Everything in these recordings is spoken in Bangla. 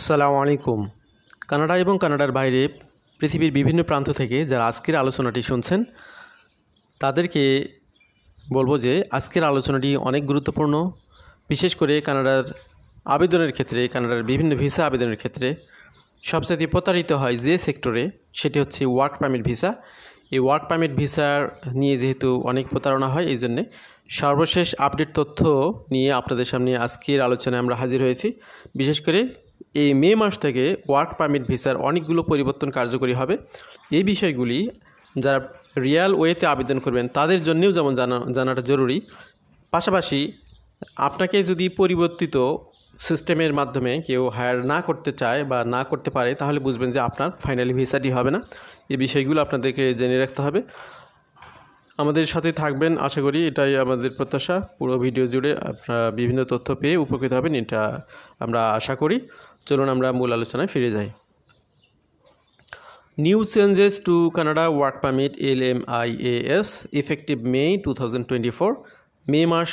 আসসালামু আলাইকুম কানাডা এবং কানাডার বাইরে পৃথিবীর বিভিন্ন প্রান্ত থেকে যারা আজকের আলোচনাটি শুনছেন তাদেরকে বলবো যে আজকের আলোচনাটি অনেক গুরুত্বপূর্ণ বিশেষ করে কানাডার আবেদনের ক্ষেত্রে কানাডার বিভিন্ন ভিসা আবেদনের ক্ষেত্রে সবচেয়ে প্রতারিত হয় যে সেক্টরে সেটি হচ্ছে ওয়ার্ক পারমিট ভিসা এই ওয়ার্ক পারমিট ভিসার নিয়ে যেহেতু অনেক প্রতারণা হয় এই জন্যে সর্বশেষ আপডেট তথ্য নিয়ে আপনাদের সামনে আজকের আলোচনায় আমরা হাজির হয়েছি বিশেষ করে এই মে মাস থেকে ওয়ার্ক পারমিট ভিসার অনেকগুলো পরিবর্তন কার্যকরী হবে এই বিষয়গুলি যারা রিয়াল ওয়েতে আবেদন করবেন তাদের জন্যেও যেমন জানা জানাটা জরুরি পাশাপাশি আপনাকে যদি পরিবর্তিত সিস্টেমের মাধ্যমে কেউ হায়ার না করতে চায় বা না করতে পারে তাহলে বুঝবেন যে আপনার ফাইনালি ভিসাটি হবে না এই বিষয়গুলো আপনাদেরকে জেনে রাখতে হবে আমাদের সাথে থাকবেন আশা করি এটাই আমাদের প্রত্যাশা পুরো ভিডিও জুড়ে আপনারা বিভিন্ন তথ্য পেয়ে উপকৃত হবেন এটা আমরা আশা করি চলুন আমরা মূল আলোচনায় ফিরে যাই new changes to Canada work permit L M I S effective May two thousand twenty four May মাস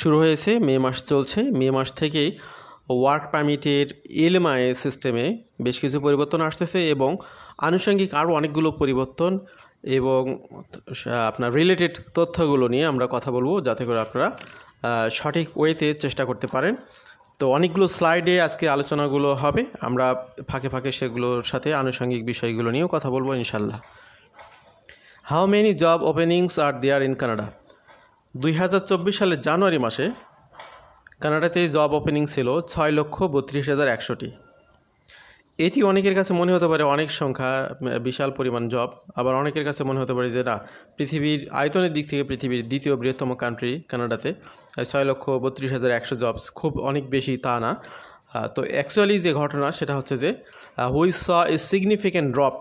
শুরু হয়েছে মে মাস চলছে মে মাস থেকেই ওয়ার্ক পারমিটের এল এম আই সিস্টেমে বেশ কিছু পরিবর্তন আসতেছে এবং আনুষঙ্গিক আরও অনেকগুলো পরিবর্তন এবং আপনার রিলেটেড তথ্যগুলো নিয়ে আমরা কথা বলবো যাতে করে আপনারা সঠিক ওয়েতে চেষ্টা করতে পারেন তো অনেকগুলো স্লাইডে আজকে আলোচনাগুলো হবে আমরা ফাঁকে ফাঁকে সেগুলোর সাথে আনুষঙ্গিক বিষয়গুলো নিয়েও কথা বলবো ইনশাল্লাহ how many job openings are there in Canada দুই সালের জানুয়ারি মাসে কানাডাতে জব ওপেনিং ছিল ছয় লক্ষ বত্রিশ হাজার একশোটি এটি অনেকের কাছে মনে হতে পারে অনেক সংখ্যা বিশাল পরিমাণ জব আবার অনেকের কাছে মনে হতে পারে যে না পৃথিবীর আয়তনের দিক থেকে পৃথিবীর দ্বিতীয় বৃহত্তম কান্ট্রি কানাডাতে ছয় লক্ষ বত্রিশ হাজার একশো জবস খুব অনেক বেশি তা না তো অ্যাকচুয়ালি যে ঘটনা সেটা হচ্ছে যে হুই স এ সিগনিফিক্যান্ট ড্রপ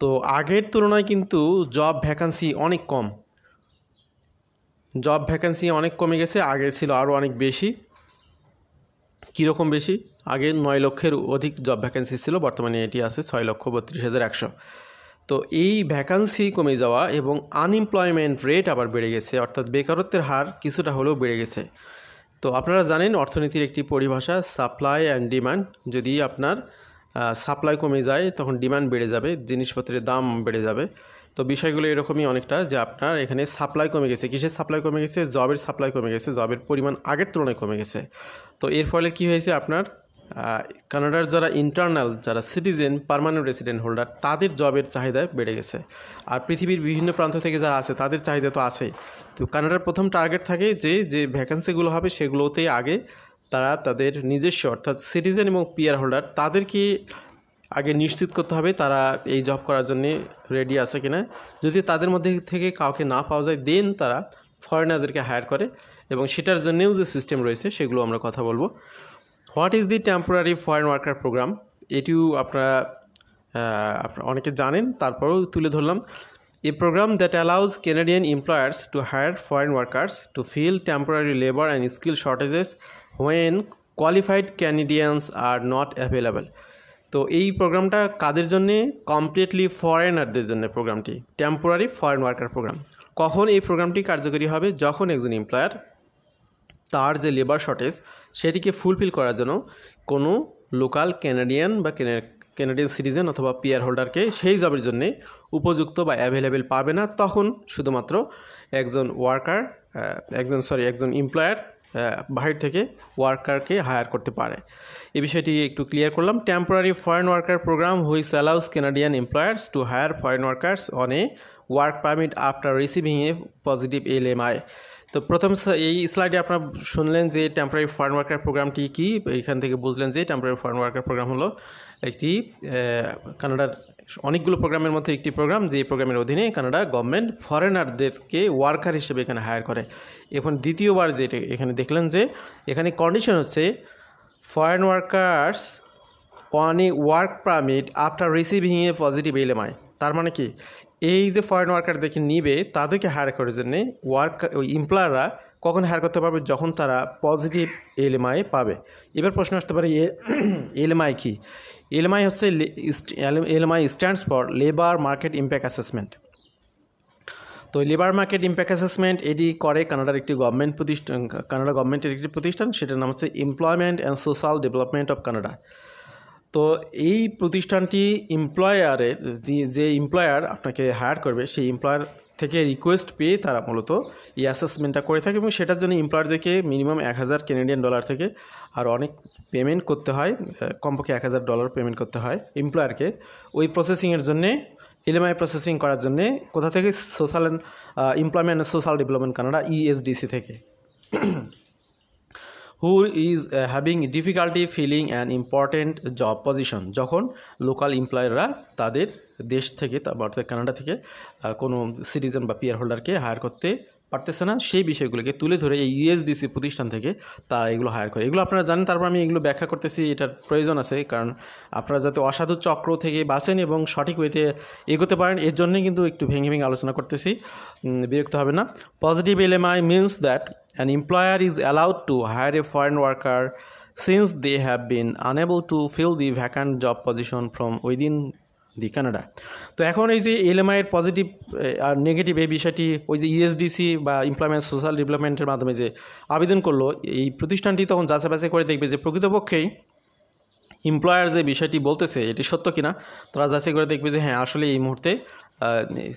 তো আগের তুলনায় কিন্তু জব ভ্যাকান্সি অনেক কম জব ভ্যাকান্সি অনেক কমে গেছে আগে ছিল আরও অনেক বেশি কীরকম বেশি আগে নয় লক্ষের অধিক জব ভ্যাকেন্সি ছিল বর্তমানে এটি আছে ছয় লক্ষ বত্রিশ হাজার একশো তো এই ভ্যাকান্সি কমে যাওয়া এবং আনএমপ্লয়মেন্ট রেট আবার বেড়ে গেছে অর্থাৎ বেকারত্বের হার কিছুটা হলেও বেড়ে গেছে তো আপনারা জানেন অর্থনীতির একটি পরিভাষা সাপ্লাই অ্যান্ড ডিমান্ড যদি আপনার সাপ্লাই কমে যায় তখন ডিমান্ড বেড়ে যাবে জিনিসপত্রের দাম বেড়ে যাবে তো বিষয়গুলো এরকমই অনেকটা যে আপনার এখানে সাপ্লাই কমে গেছে কিসের সাপ্লাই কমে গেছে জবের সাপ্লাই কমে গেছে জবের পরিমাণ আগের তুলনায় কমে গেছে তো এর ফলে কি হয়েছে আপনার কানাডার যারা ইন্টারনাল যারা সিটিজেন পারমানেন্ট রেসিডেন্ট হোল্ডার তাদের জবের চাহিদা বেড়ে গেছে আর পৃথিবীর বিভিন্ন প্রান্ত থেকে যারা আছে তাদের চাহিদা তো আছেই তো কানাডার প্রথম টার্গেট থাকে যে যে ভ্যাকেন্সিগুলো হবে সেগুলোতেই আগে তারা তাদের নিজস্ব অর্থাৎ সিটিজেন এবং পিয়ার হোল্ডার তাদেরকে আগে নিশ্চিত করতে হবে তারা এই জব করার জন্য রেডি আছে কিনা যদি তাদের মধ্যে থেকে কাউকে না পাওয়া যায় দেন তারা ফরেনারদেরকে হায়ার করে এবং সেটার জন্যেও যে সিস্টেম রয়েছে সেগুলো আমরা কথা বলবো what is the temporary foreign worker programme এটিও আপনারা আপনারা অনেকে জানেন তারপরেও তুলে ধরলাম a programme that allows Canadian employers to hire foreign workers to fill temporary labour and skill shortages when qualified Canadians are not available তো এই প্রোগ্রামটা কাদের জন্যে কমপ্লিটলি ফরেনারদের জন্য প্রোগ্রামটি টেম্পোরারি ফরেন ওয়ার্কার প্রোগ্রাম কখন এই প্রোগ্রামটি কার্যকরী হবে যখন একজন এমপ্লয়ার তার যে লেবার শর্টেজ সেটিকে ফুলফিল করার জন্য কোনো লোকাল ক্যানাডিয়ান বা ক্যানাডিয়ান সিটিজেন অথবা পিয়ার হোল্ডারকে সেই জবের জন্যে উপযুক্ত বা অ্যাভেলেবেল পাবে না তখন শুধুমাত্র একজন ওয়ার্কার একজন সরি একজন এমপ্লয়ার বাহির থেকে ওয়ার্কারকে হায়ার করতে পারে এই বিষয়টি একটু ক্লিয়ার করলাম temporary foreign worker programme which allows Canadian employers to hire foreign workers on a work permit after receiving a positive L M I তো প্রথম এই স্লাইডে আপনারা শুনলেন যে টেম্পোরারি ফরেন ওয়ার্কার প্রোগ্রামটি কি এখান থেকে বুঝলেন যে টেম্পোরারি ফরেন ওয়ার্কার প্রোগ্রাম হলো একটি কানাডার অনেকগুলো প্রোগ্রামের মধ্যে একটি প্রোগ্রাম যে প্রোগ্রামের অধীনে কানাডা গভর্নমেন্ট ফরেনারদেরকে ওয়ার্কার হিসেবে এখানে হায়ার করে এখন দ্বিতীয়বার যেটা এখানে দেখলেন যে এখানে কন্ডিশন হচ্ছে foreign workers on a work permit after receiving a positive LMI তার মানে কি এই যে ফরেন দেখে নিবে তাদেরকে হায়ার করার জন্যে ওয়ার্ক ওই এমপ্লয়াররা কখন হায়ার করতে পারবে যখন তারা পজিটিভ এলএমআই পাবে এবার প্রশ্ন আসতে পারে এলএমআই কী এলএমআই হচ্ছে LMI stands for labour market impact assessment তো লেবার মার্কেট ইম্প্যাক্ট অ্যাসেসমেন্ট এটি করে কানাডার একটি গভর্নমেন্ট প্রতিষ্ঠান কানাডা গভর্নমেন্টের একটি প্রতিষ্ঠান সেটার নাম হচ্ছে employment and social development of Canada তো এই প্রতিষ্ঠানটি এমপ্লয়ারের যে এমপ্লয়ার আপনাকে হায়ার করবে সেই এমপ্লয়ার থেকে রিকোয়েস্ট পেয়ে তারা মূলত এই অ্যাসেসমেন্টটা করে থাকে এবং সেটার জন্য এমপ্লয়ারদেরকে মিনিমাম এক হাজার কেনেডিয়ান ডলার থেকে আর অনেক পেমেন্ট করতে হয় কমপক্ষে এক হাজার ডলার পেমেন্ট করতে হয় এমপ্লয়ারকে ওই প্রসেসিংয়ের জন্যে এলএমআই প্রসেসিং করার জন্যে কোথা থেকে social employment social development Canada ESDC e থেকে who is having difficulty filling an important job position যখন লোকাল এমপ্লয়াররা তাদের দেশ থেকে তা অর্থাৎ কানাডা থেকে কোনো সিটিজেন বা পিয়ার হোল্ডারকে হায়ার করতে পারতেছে না সেই বিষয়গুলোকে তুলে ধরে এই ইউএসডিসি প্রতিষ্ঠান থেকে তা এগুলো হায়ার করে এগুলো আপনারা জানেন তারপর আমি এগুলো ব্যাখ্যা করতেছি এটার প্রয়োজন আছে কারণ আপনারা যাতে অসাধু চক্র থেকে বাঁচেন এবং সঠিক ওয়েতে এগোতে পারেন এর জন্যই কিন্তু একটু ভেঙে ভেঙে আলোচনা করতেছি বিরক্ত হবে না positive LMI means that an employer is allowed to hire a foreign worker since they have been unable to fill the vacant job position from within the Canada তো এখন এই যে এলএমআইয়ের পজিটিভ আর নেগেটিভ এই বিষয়টি ওই যে ইএসডিসি e বা ইমপ্লয়মেন্ট সোশ্যাল ডেভেলপমেন্টের মাধ্যমে যে আবেদন করলো এই প্রতিষ্ঠানটি তখন যাচাই বাছাই করে দেখবে যে প্রকৃতপক্ষেই এমপ্লয়ার যে বিষয়টি বলতেছে এটি সত্য কিনা তারা যাচাই করে দেখবে যে হ্যাঁ আসলে এই মুহূর্তে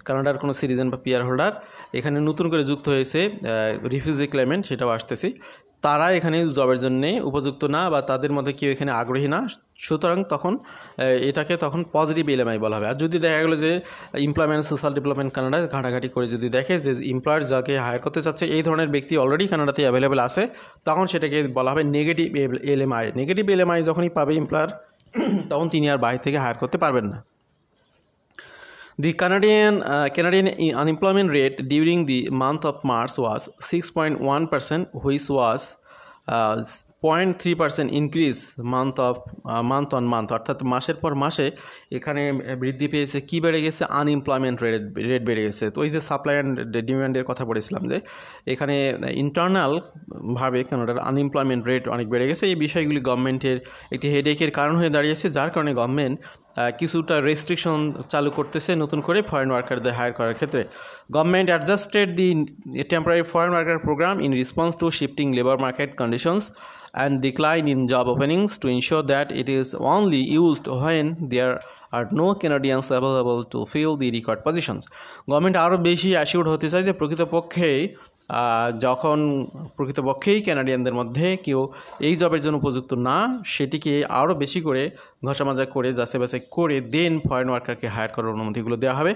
কানাডার কোনো সিটিজেন বা পিয়ার হোল্ডার এখানে নতুন করে যুক্ত হয়েছে রিফিউজি ক্লাইমেন্ট সেটাও আসতেছি তারা এখানে জবের জন্যে উপযুক্ত না বা তাদের মধ্যে কেউ এখানে আগ্রহী না সুতরাং তখন এটাকে তখন পজিটিভ এলএমআই বলা হবে আর যদি দেখা গেলো যে এমপ্লয়মেন্ট সোশ্যাল ডেভেলপমেন্ট কানাডা ঘাটাঘাটি করে যদি দেখে যে এমপ্লয়ার যাকে হায়ার করতে চাচ্ছে এই ধরনের ব্যক্তি অলরেডি কানাডাতে অ্যাভেলেবেল আছে তখন সেটাকে বলা হবে নেগেটিভ এলএমআই নেগেটিভ এলএমআই যখনই পাবে এমপ্লয়ার তখন তিনি আর বাইরে থেকে হায়ার করতে পারবেন না the Canadian Canadian unemployment rate during the month of March was six point one percent which was point three percent increase month of month on month অর্থাৎ মাসের পর মাসে এখানে বৃদ্ধি পেয়েছে কী বেড়ে গেছে আনএমপ্লয়মেন্ট রেট রেট বেড়ে গেছে তো ওই যে সাপ্লাই অ্যান্ড ডিমান্ডের কথা বলেছিলাম যে এখানে ইন্টারনালভাবে ওটার আনএমপ্লয়মেন্ট রেট অনেক বেড়ে গেছে এই বিষয়গুলি গভর্নমেন্টের একটি হেডেকের কারণ হয়ে দাঁড়িয়েছে যার কারণে গভর্নমেন্ট কিছুটা রেস্ট্রিকশন চালু করতেছে নতুন করে ফরেন ওয়ার্কারদের হায়ার করার ক্ষেত্রে government adjusted the temporary foreign worker programme in response to shifting labour market conditions and decline in job openings to ensure that it is only used when there are no Canadians available to fill the required positions government আরও বেশি অ্যাসিউড হতে চায় যে প্রকৃতপক্ষেই যখন প্রকৃতপক্ষেই ক্যানাডিয়ানদের মধ্যে কেউ এই জবের জন্য উপযুক্ত না সেটিকে আরও বেশি করে ঘষামাজা করে যাচাই বাছাই করে দেন ফরেন ওয়ার্কারকে হায়ার করার অনুমতিগুলো দেওয়া হবে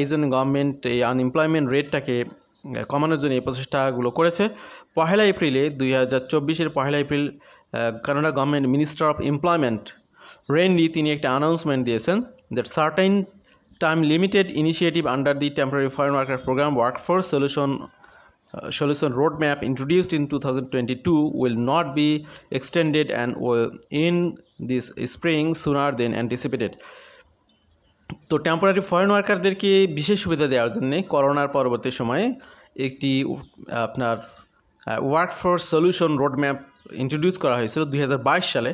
এই জন্য গভর্নমেন্ট এই আনএমপ্লয়মেন্ট রেটটাকে কমানোর জন্য এই প্রচেষ্টাগুলো করেছে পহেলা এপ্রিলে দুই হাজার চব্বিশের পহেলা April Canada government minister of employment Randy তিনি একটা অ্যানাউন্সমেন্ট দিয়েছেন that certain time limited initiative under the temporary foreign worker programme workforce solution solution roadmap introduced in 2022 to will not be extended and in this spring sooner than anticipated তো টেম্পোরারি ফরেন ওয়ার্কারদেরকে বিশেষ সুবিধা দেওয়ার জন্য করোনার পরবর্তী সময়ে একটি আপনার workforce solution roadmap introduce করা হয়েছিল দুই সালে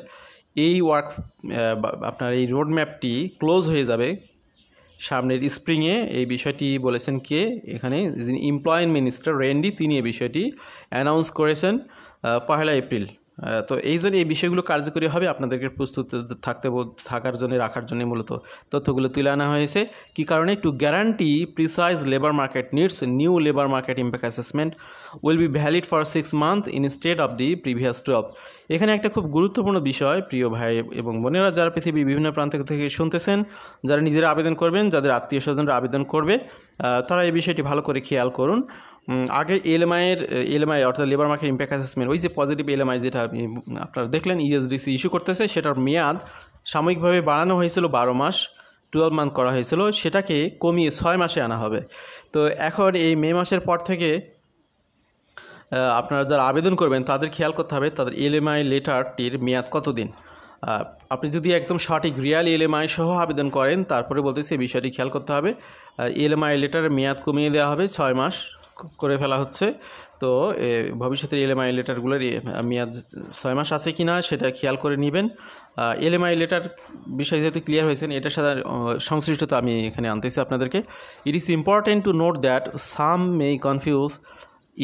এই ওয়ার্ক আপনার এই রোডম্যাপটি ক্লোজ হয়ে যাবে সামনের স্প্রিংয়ে এই বিষয়টি বলেছেন কে এখানে যিনি এমপ্লয়েন্ট মিনিস্টার রেন্ডি তিনি এই বিষয়টি অ্যানাউন্স করেছেন পহেলা এপ্রিল তো এই জন্য এই বিষয়গুলো কার্যকরী হবে আপনাদেরকে প্রস্তুত থাকতে থাকার জন্য রাখার জন্য মূলত তথ্যগুলো তুলে আনা হয়েছে কি কারণে to guarantee precise labour market needs new labour market impact assessment will be valid for six month instead of the previous twelve এখানে একটা খুব গুরুত্বপূর্ণ বিষয় প্রিয় ভাই এবং বোনেরা যারা পৃথিবীর বিভিন্ন প্রান্ত থেকে শুনতেছেন যারা নিজেরা আবেদন করবেন যাদের আত্মীয় স্বজনরা আবেদন করবে তারা এই বিষয়টি ভালো করে খেয়াল করুন আগে এলএমআইয়ের এলএমআই অর্থাৎ লেবার মার্কেট ইম্প্যাক্ট অ্যাসেসমেন্ট ওই যে পজিটিভ এলএমআই যেটা আপনারা দেখলেন ইএসডিসি e ইস্যু করতেছে সেটার মেয়াদ সাময়িকভাবে বাড়ানো হয়েছিল বারো মাস টুয়েলভ মান্থ করা হয়েছিল সেটাকে কমিয়ে ছয় মাসে আনা হবে তো এখন এই মে মাসের পর থেকে আপনারা যারা আবেদন করবেন তাদের খেয়াল করতে হবে তাদের এলএমআই লেটারটির মেয়াদ কতদিন আপনি যদি একদম সঠিক রিয়াল এলএমআই সহ আবেদন করেন তারপরে বলতে সেই বিষয়টি খেয়াল করতে হবে এলএমআই লেটারের মেয়াদ কমিয়ে দেওয়া হবে ছয় মাস করে ফেলা হচ্ছে তো ভবিষ্যতের এলএমআই লেটারগুলোর মেয়াদ ছয় মাস আছে কি না সেটা খেয়াল করে নেবেন এলএমআই লেটার বিষয় যেহেতু ক্লিয়ার হয়েছেন এটার সাথে সংশ্লিষ্টতা আমি এখানে আনতেছি আপনাদেরকে it is important to note that some may confuse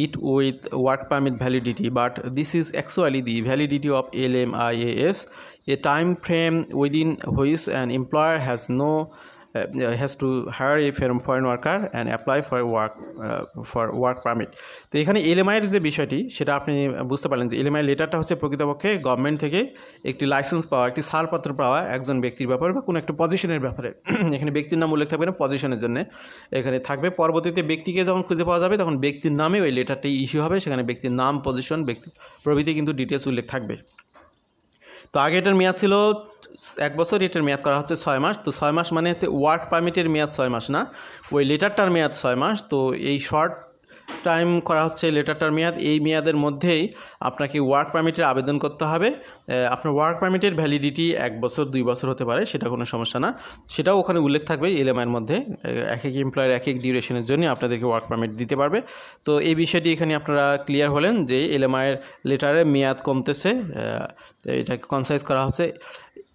it with it with work permit validity but this is actually the validity of is a time frame within which and employer has no has to hire a foreign worker and apply for work for work permit তো এখানে এলএমআইয়ের যে বিষয়টি সেটা আপনি বুঝতে পারলেন যে এলএমআই লেটারটা হচ্ছে প্রকৃতপক্ষে গভর্নমেন্ট থেকে একটি লাইসেন্স পাওয়া একটি ছাড়পত্র পাওয়া একজন ব্যক্তির ব্যাপারে বা কোনো একটা পজিশনের ব্যাপারে এখানে ব্যক্তির নাম উল্লেখ থাকবে না পজিশনের জন্য এখানে থাকবে পরবর্তীতে ব্যক্তিকে যখন খুঁজে পাওয়া যাবে তখন ব্যক্তির নামে ওই লেটারটি ইস্যু হবে সেখানে ব্যক্তির নাম পজিশন ব্যক্তি প্রভৃতি কিন্তু ডিটেলস উল্লেখ থাকবে তো আগে এটার মেয়াদ ছিল এক বছর এটার মেয়াদ করা হচ্ছে ছয় মাস তো ছয় মাস মানে হচ্ছে ওয়ার্ক পারমিটের মেয়াদ ছয় মাস না ওই লেটারটার মেয়াদ ছয় মাস তো এই শর্ট টাইম করা হচ্ছে লেটারটার মেয়াদ এই মেয়াদের মধ্যেই আপনাকে ওয়ার্ক পারমিটের আবেদন করতে হবে আপনার ওয়ার্ক পারমিটের ভ্যালিডিটি এক বছর দুই বছর হতে পারে সেটা কোনো সমস্যা না সেটাও ওখানে উল্লেখ থাকবে এলএমআইয়ের মধ্যে এক এক এমপ্লয়ের এক এক ডিউরেশনের জন্য আপনাদেরকে ওয়ার্ক পারমিট দিতে পারবে তো এই বিষয়টি এখানে আপনারা ক্লিয়ার হলেন যে এলএমআইয়ের লেটারের মেয়াদ কমতেছে এটাকে কনসাইজ করা হচ্ছে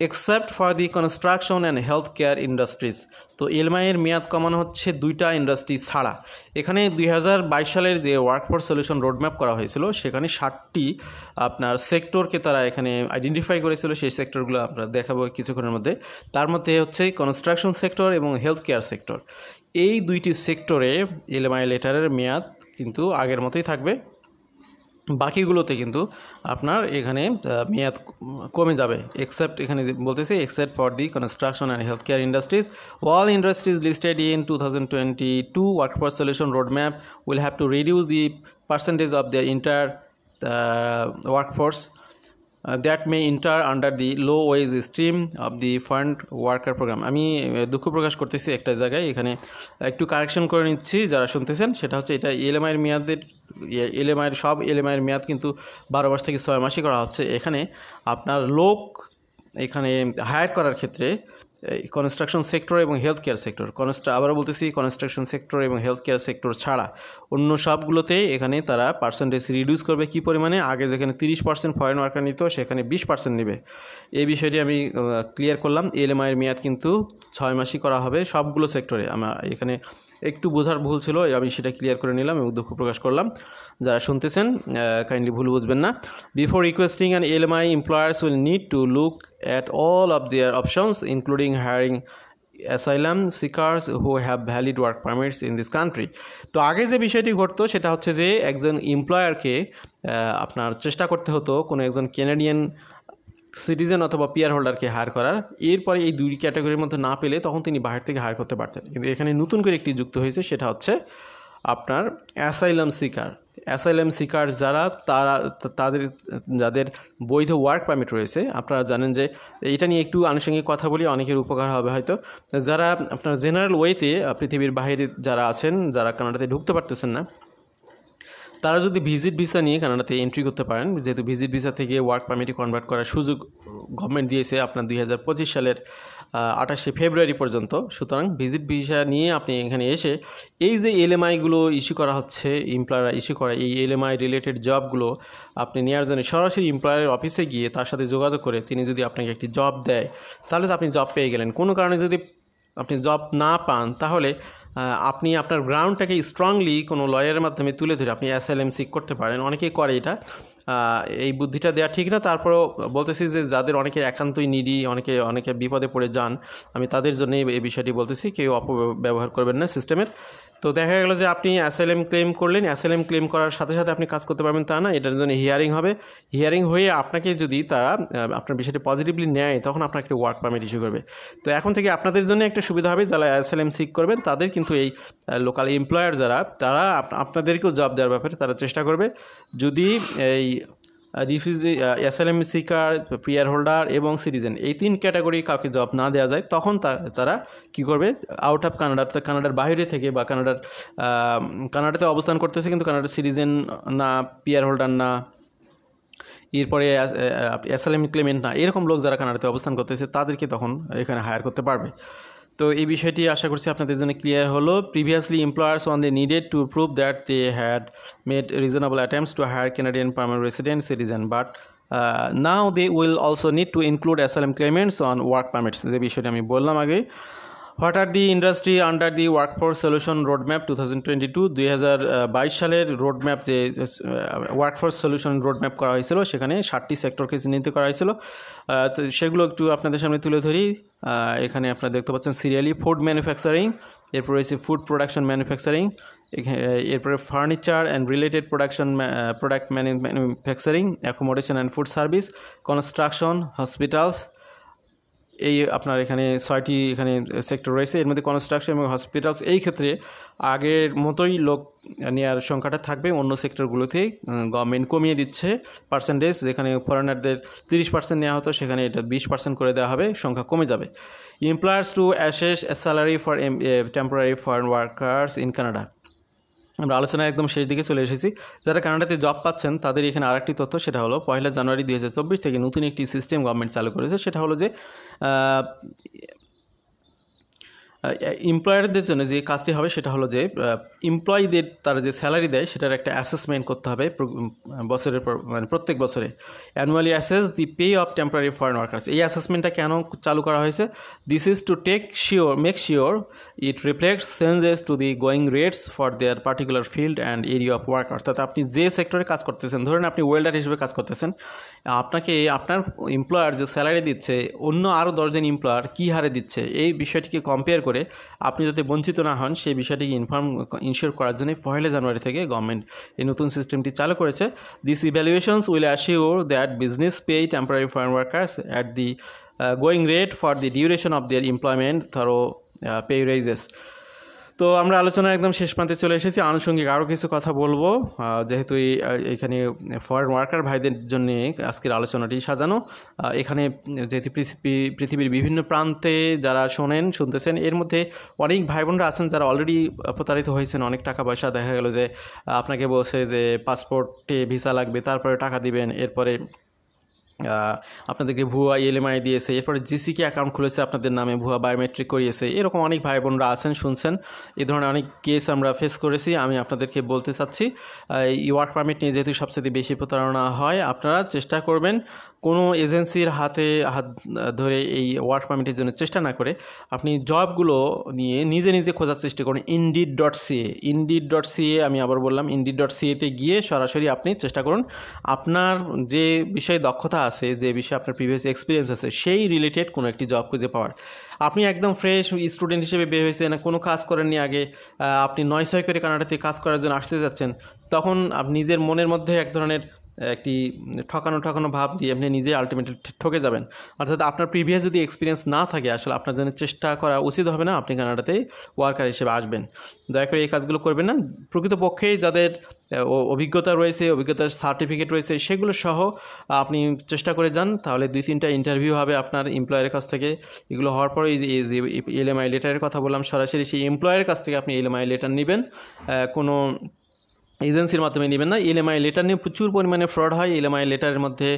except for the construction and health care industries তো এলমাইয়ের মেয়াদ কমানো হচ্ছে দুইটা ইন্ডাস্ট্রি ছাড়া এখানে দুই সালের যে ওয়ার্কফোর্স সলিউশন রোডম্যাপ করা হয়েছিল সেখানে ষাটটি আপনার সেক্টরকে তারা এখানে আইডেন্টিফাই করেছিল সেই সেক্টরগুলো আমরা দেখাবো কিছুক্ষণের মধ্যে তার মধ্যে হচ্ছে কনস্ট্রাকশন সেক্টর এবং হেলথ কেয়ার সেক্টর এই দুইটি সেক্টরে এলএমআই লেটারের মেয়াদ কিন্তু আগের মতোই থাকবে বাকিগুলোতে কিন্তু আপনার এখানে মেয়াদ কমে যাবে এক্সেপ্ট এখানে বলতেছে except for the construction and health care industries all industries listed in two thousand twenty two workforce solution roadmap will have to reduce the percentage of their entire workforce that may enter under the low wage stream of the fund worker program আমি uh, দুঃখ প্রকাশ করতেছি একটা জায়গায় এখানে একটু কারেকশন করে নিচ্ছি যারা শুনতেছেন সেটা হচ্ছে এটা e এলএমআইয়ের মেয়াদের এলএমআইয়ের e সব e এলএমআইয়ের মেয়াদ কিন্তু বারো মাস থেকে ছয় মাসই করা হচ্ছে এখানে আপনার লোক এখানে হায়ার করার ক্ষেত্রে কনস্ট্রাকশন সেক্টর এবং হেলথ কেয়ার সেক্টর কনস্ট্রা আবার বলতেছি কনস্ট্রাকশন সেক্টর এবং হেলথ কেয়ার সেক্টর ছাড়া অন্য সবগুলোতে এখানে তারা পার্সেন্টেজ রিডিউস করবে কি পরিমাণে আগে যেখানে তিরিশ পার্সেন্ট ফরেন ওয়ার্কার নিত সেখানে বিশ পার্সেন্ট নেবে এই বিষয়টি আমি ক্লিয়ার করলাম এলএমআইয়ের মেয়াদ কিন্তু ছয় মাসই করা হবে সবগুলো সেক্টরে আমার এখানে একটু বোঝার ভুল ছিল আমি সেটা ক্লিয়ার করে নিলাম এবং দুঃখ প্রকাশ করলাম যারা শুনতেছেন কাইন্ডলি ভুল বুঝবেন না before requesting an LMI employers will need to look at all of their options including hiring asylum seekers who have valid work permits in this country তো আগে যে বিষয়টি ঘটতো সেটা হচ্ছে যে একজন এমপ্লয়ারকে আপনার চেষ্টা করতে হতো কোনো একজন কেনাডিয়ান সিটিজেন অথবা পিয়ার হোল্ডারকে হায়ার করার এরপরে এই দুই ক্যাটাগরির মধ্যে না পেলে তখন তিনি বাহির থেকে হায়ার করতে পারতেন কিন্তু এখানে নতুন করে একটি যুক্ত হয়েছে সেটা হচ্ছে আপনার অ্যাসাইলাম সিকার অ্যাসাইলাম সিকার যারা তারা তাদের যাদের বৈধ ওয়ার্ক পারমিট রয়েছে আপনারা জানেন যে এটা নিয়ে একটু আনুষঙ্গিক কথা বলি অনেকের উপকার হবে হয়তো যারা আপনার জেনারেল ওয়েতে পৃথিবীর বাহিরে যারা আছেন যারা কানাডাতে ঢুকতে পারতেছেন না তারা যদি ভিজিট ভিসা নিয়ে কানাডাতে এন্ট্রি করতে পারেন যেহেতু ভিজিট ভিসা থেকে ওয়ার্ক পারমিটে কনভার্ট করার সুযোগ গভর্নমেন্ট দিয়েছে আপনার দুই সালের আঠাশে ফেব্রুয়ারি পর্যন্ত সুতরাং ভিজিট ভিসা নিয়ে আপনি এখানে এসে এই যে এলএমআইগুলো ইস্যু করা হচ্ছে এমপ্লয়াররা ইস্যু করা এই এলএমআই রিলেটেড জবগুলো আপনি নেওয়ার জন্য সরাসরি এমপ্লয়ারের অফিসে গিয়ে তার সাথে যোগাযোগ করে তিনি যদি আপনাকে একটি জব দেয় তাহলে তো আপনি জব পেয়ে গেলেন কোনো কারণে যদি আপনি জব না পান তাহলে আপনি আপনার গ্রাউন্ডটাকে স্ট্রংলি কোনো লয়ারের মাধ্যমে তুলে ধরে আপনি এস এল এম সি করতে পারেন অনেকেই করে এটা এই বুদ্ধিটা দেওয়া ঠিক না তারপরেও বলতেছি যে যাদের অনেকে একান্তই নিডি অনেকে অনেকে বিপদে পড়ে যান আমি তাদের জন্যই এই বিষয়টি বলতেছি কেউ অপব্যবহার করবেন না সিস্টেমের তো দেখা গেলো যে আপনি অ্যাসেলেম ক্লেম করলেন অ্যাসেলেম ক্লেম করার সাথে সাথে আপনি কাজ করতে পারবেন তা না এটার জন্য হিয়ারিং হবে হিয়ারিং হয়ে আপনাকে যদি তারা আপনার বিষয়টি পজিটিভলি নেয় তখন আপনার একটি ওয়ার্ক পারমিট ইস্যু করবে তো এখন থেকে আপনাদের জন্য একটা সুবিধা হবে যারা অ্যাসেলেম সিক করবেন তাদের কিন্তু এই লোকাল এমপ্লয়ার যারা তারা আপনাদেরকেও জব দেওয়ার ব্যাপারে তারা চেষ্টা করবে যদি এই রিফিউজি এম সিকার প্রিয়ার হোল্ডার এবং সিটিজেন এই তিন ক্যাটাগরি কাউকে জব না দেওয়া যায় তখন তারা কি করবে আউট অফ কানাডা অর্থাৎ কানাডার বাইরে থেকে বা কানাডার কানাডাতে অবস্থান করতেছে কিন্তু কানাডার সিটিজেন না পিয়ার হোল্ডার না এরপরে এম ক্লেমেন্ট না এরকম লোক যারা কানাডাতে অবস্থান করতেছে তাদেরকে তখন এখানে হায়ার করতে পারবে তো এই বিষয়টি আশা করছি আপনাদের জন্য ক্লিয়ার হলো previously employers one they needed to prove that they had made reasonable attempts to hire Canadian permanent resident citizen but now they will also need to include asylum claimants on work permits যে বিষয়টি আমি বললাম আগে what are the industry under the workforce solution roadmap two thousand twenty two হাজার বাইশ সালের রোডম্যাপ যে ওয়ার্ক ফর সলিউশন রোডম্যাপ করা হয়েছিল সেখানে ষাটটি সেক্টরকে চিহ্নিত করা হয়েছিল তো সেগুলো একটু আপনাদের সামনে তুলে ধরি এখানে আপনারা দেখতে পাচ্ছেন সিরিয়ালি ফুড ম্যানুফ্যাকচারিং এরপর রয়েছে ফুড প্রোডাকশন ম্যানুফ্যাকচারিং এরপরে furniture and related production product manufacturing accommodation and food service construction hospitals এই আপনার এখানে ছয়টি এখানে সেক্টর রয়েছে এর মধ্যে কনস্ট্রাকশন এবং হসপিটালস এই ক্ষেত্রে আগের মতোই লোক নেওয়ার সংখ্যাটা থাকবে অন্য সেক্টরগুলোতে গভর্নমেন্ট কমিয়ে দিচ্ছে পার্সেন্টেজ যেখানে ফরেনারদের তিরিশ পার্সেন্ট নেওয়া হতো সেখানে এটা বিশ পার্সেন্ট করে দেওয়া হবে সংখ্যা কমে যাবে employers to assess salary for temporary foreign workers in Canada আমরা আলোচনায় একদম শেষ দিকে চলে এসেছি যারা কানাডাতে জব পাচ্ছেন তাদের এখানে আরেকটি তথ্য সেটা হলো পয়লা জানুয়ারি দু থেকে নতুন একটি সিস্টেম গভর্নমেন্ট চালু করেছে সেটা হলো যে এমপ্লয়ারদের জন্য যে কাজটি হবে সেটা হলো যে এমপ্লয়ীদের তারা যে স্যালারি দেয় সেটার একটা অ্যাসেসমেন্ট করতে হবে বছরের পর মানে প্রত্যেক বছরে annually assess the pay of temporary foreign workers এই অ্যাসেসমেন্টটা কেন চালু করা হয়েছে this is to take sure make sure it reflects changes to the going rates for their particular field and area of work অর্থাৎ আপনি যে সেক্টরে কাজ করতেছেন ধরেন আপনি ওয়েল্ডার হিসেবে কাজ করতেছেন আপনাকে আপনার এমপ্লয়ার যে স্যালারি দিচ্ছে অন্য আরও দশজন এমপ্লয়ার কী হারে দিচ্ছে এই বিষয়টিকে কম্পেয়ার করে করে আপনি যাতে বঞ্চিত না হন সেই বিষয়টিকে ইনফর্ম ইনশিওর করার জন্য পহেলা জানুয়ারি থেকে গভর্নমেন্ট এই নতুন সিস্টেমটি চালু করেছে this evaluations will assure that business pay temporary farm workers at the going rate for the duration of their employment ধরো পে রাইজেস তো আমরা আলোচনার একদম শেষ প্রান্তে চলে এসেছি আনুষঙ্গিক আরও কিছু কথা বলবো যেহেতু এই এখানে ফরেন ওয়ার্কার ভাইদের জন্য আজকের আলোচনাটি সাজানো এখানে যেহেতু পৃথিবী পৃথিবীর বিভিন্ন প্রান্তে যারা শোনেন শুনতেছেন এর মধ্যে অনেক ভাই বোনরা আছেন যারা অলরেডি প্রতারিত হয়েছেন অনেক টাকা পয়সা দেখা গেল যে আপনাকে বলছে যে পাসপোর্টে ভিসা লাগবে তারপরে টাকা দিবেন এরপরে আপনাদেরকে ভুয়া ইএলএমআই দিয়েছে এরপরে জিসিকে অ্যাকাউন্ট খুলেছে আপনাদের নামে ভুয়া বায়োমেট্রিক করিয়েছে এরকম অনেক ভাই বোনরা আছেন শুনছেন এ ধরনের অনেক কেস আমরা ফেস করেছি আমি আপনাদেরকে বলতে চাচ্ছি এই ওয়ার্ক পারমিট নিয়ে যেহেতু সবচেয়ে বেশি প্রতারণা হয় আপনারা চেষ্টা করবেন কোনো এজেন্সির হাতে হাত ধরে এই ওয়ার্ক পারমিটের জন্য চেষ্টা না করে আপনি জবগুলো নিয়ে নিজে নিজে খোঁজার চেষ্টা করুন Indeed dot CA Indeed dot CA আমি আবার বললাম ইন্ডিড ডট সিএতে গিয়ে সরাসরি আপনি চেষ্টা করুন আপনার যে বিষয়ে দক্ষতা আছে যে বিষয়ে আপনার প্রিভিয়াস এক্সপিরিয়েন্স আছে সেই রিলেটেড কোনো একটি জব খুঁজে পাওয়ার আপনি একদম ফ্রেশ স্টুডেন্ট হিসেবে বের হয়েছেন কোনো কাজ করেননি আগে আপনি নয় ছয় করে কানাডাতে কাজ করার জন্য আসতে যাচ্ছেন তখন আপনি নিজের মনের মধ্যে এক ধরনের একটি ঠকানো ঠকানো ভাব দিয়ে আপনি নিজেই আলটিমেটলি ঠকে যাবেন অর্থাৎ আপনার প্রিভিয়াস যদি এক্সপিরিয়েন্স না থাকে আসলে আপনার জন্য চেষ্টা করা উচিত হবে না আপনি কানাডাতে ওয়ার্কার হিসেবে আসবেন দয়া করে এই কাজগুলো করবেন না প্রকৃতপক্ষেই যাদের অভিজ্ঞতা রয়েছে অভিজ্ঞতার সার্টিফিকেট রয়েছে সেগুলো সহ আপনি চেষ্টা করে যান তাহলে দুই তিনটা ইন্টারভিউ হবে আপনার এমপ্লয়ের কাছ থেকে এগুলো হওয়ার পরে এই যে এলএমআই লেটারের কথা বললাম সরাসরি সেই এমপ্লয়ের কাছ থেকে আপনি এলএমআই লেটার নেবেন কোনো এজেন্সির মাধ্যমে নেবেন না এলএমআই লেটার নিয়ে প্রচুর পরিমাণে ফ্রড হয় এলএমআই লেটারের মধ্যে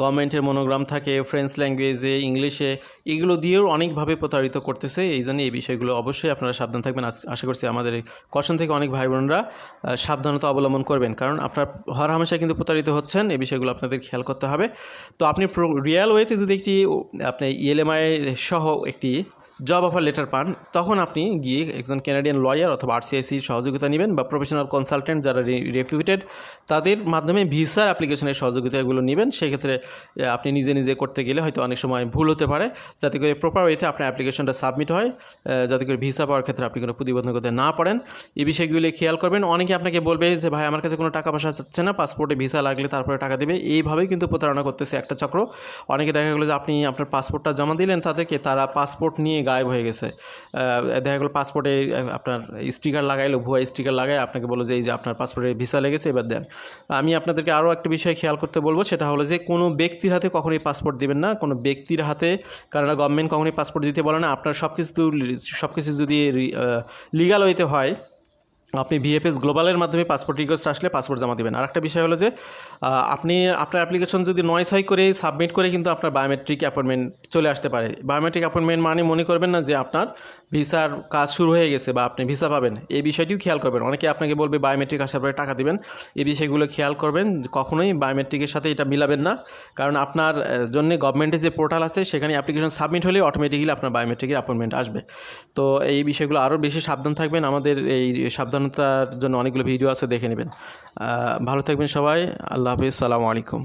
গভর্নমেন্টের মনোগ্রাম থাকে ফ্রেঞ্চ ল্যাঙ্গুয়েজে ইংলিশে এগুলো দিয়েও অনেকভাবে প্রতারিত করতেছে এই জন্য এই বিষয়গুলো অবশ্যই আপনারা সাবধান থাকবেন আশা করছি আমাদের কশন থেকে অনেক ভাই বোনরা সাবধানতা অবলম্বন করবেন কারণ আপনার হর হামেশা কিন্তু প্রতারিত হচ্ছেন এই বিষয়গুলো আপনাদের খেয়াল করতে হবে তো আপনি রিয়েল ওয়েতে যদি একটি আপনি ইএলএমআই সহ একটি জব অফার লেটার পান তখন আপনি গিয়ে একজন ক্যানাডিয়ান লয়ার অথবা আরসিআইসির e সহযোগিতা নেবেন বা প্রফেশনাল কনসালটেন্ট যারা রেপিউটেড তাদের মাধ্যমে ভিসার অ্যাপ্লিকেশনের সহযোগিতাগুলো নেবেন সেক্ষেত্রে আপনি নিজে নিজে করতে গেলে হয়তো অনেক সময় ভুল হতে পারে যাতে করে প্রপার ওয়েতে আপনার অ্যাপ্লিকেশনটা সাবমিট হয় যাতে করে ভিসা পাওয়ার ক্ষেত্রে আপনি কোনো প্রতিবন্ধকতা না পড়েন এই বিষয়গুলি খেয়াল করবেন অনেকে আপনাকে বলবে যে ভাই আমার কাছে কোনো টাকা পয়সা যাচ্ছে না পাসপোর্টে ভিসা লাগলে তারপরে টাকা দেবে এইভাবেই কিন্তু প্রতারণা করতেছে একটা চক্র অনেকে দেখা গেলো যে আপনি আপনার পাসপোর্টটা জমা দিলেন তাদেরকে তারা পাসপোর্ট নিয়ে গায়েব হয়ে গেছে দেখা গেলো পাসপোর্টে আপনার স্টিকার লাগাইলো ভুয়া স্টিকার লাগায় আপনাকে বলো যে এই যে আপনার পাসপোর্টে ভিসা লেগেছে এবার দেন আমি আপনাদেরকে আরও একটা বিষয় খেয়াল করতে বলবো সেটা হলো যে কোনো ব্যক্তির হাতে কখনোই পাসপোর্ট দেবেন না কোনো ব্যক্তির হাতে কারণ গভর্নমেন্ট কখনোই পাসপোর্ট দিতে বলে না আপনার সব কিছু সব কিছু যদি লিগাল হইতে হয় আপনি ভিএফএস গ্লোবালের মাধ্যমে পাসপোর্ট রিকোয়েস্ট আসলে পাসপোর্ট জমা দেবেন আর একটা বিষয় হলো যে আপনি আপনার অ্যাপ্লিকেশন যদি নয় ছয় করে সাবমিট করে কিন্তু আপনার বায়োমেট্রিক অ্যাপয়েন্টমেন্ট চলে আসতে পারে বায়োমেট্রিক অ্যাপয়েন্টমেন্ট মানে মনে করবেন না যে আপনার ভিসার কাজ শুরু হয়ে গেছে বা আপনি ভিসা পাবেন এই বিষয়টিও খেয়াল করবেন অনেকে আপনাকে বলবে বায়োমেট্রিক আসার পরে টাকা দেবেন এই বিষয়গুলো খেয়াল করবেন কখনোই বায়োমেট্রিকের সাথে এটা মিলাবেন না কারণ আপনার জন্য গভর্নমেন্টের যে পোর্টাল আছে সেখানে অ্যাপ্লিকেশন সাবমিট হলে অটোমেটিক্যালি আপনার বায়োমেট্রিকের অ্যাপয়েন্টমেন্ট আসবে তো এই বিষয়গুলো আরও বেশি সাবধান থাকবেন আমাদের এই সাবধান সচেতনতার জন্য অনেকগুলো ভিডিও আছে দেখে নেবেন ভালো থাকবেন সবাই আল্লাহ হাফিজ সালামু আলাইকুম